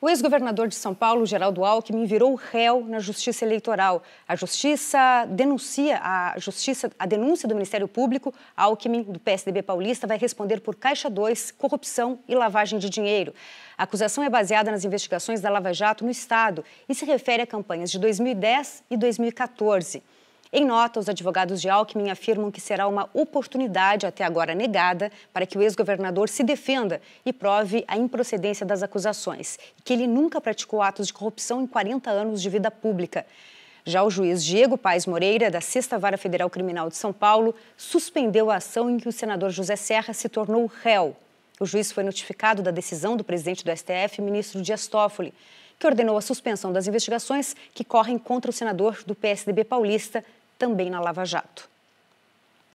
O ex-governador de São Paulo, Geraldo Alckmin, virou réu na Justiça Eleitoral. A Justiça denuncia a Justiça, a denúncia do Ministério Público. Alckmin, do PSDB paulista, vai responder por Caixa 2, corrupção e lavagem de dinheiro. A acusação é baseada nas investigações da Lava Jato no Estado e se refere a campanhas de 2010 e 2014. Em nota, os advogados de Alckmin afirmam que será uma oportunidade até agora negada para que o ex-governador se defenda e prove a improcedência das acusações, e que ele nunca praticou atos de corrupção em 40 anos de vida pública. Já o juiz Diego Paes Moreira, da Sexta Vara Federal Criminal de São Paulo, suspendeu a ação em que o senador José Serra se tornou réu. O juiz foi notificado da decisão do presidente do STF, ministro Dias Toffoli, que ordenou a suspensão das investigações que correm contra o senador do PSDB paulista, também na Lava Jato.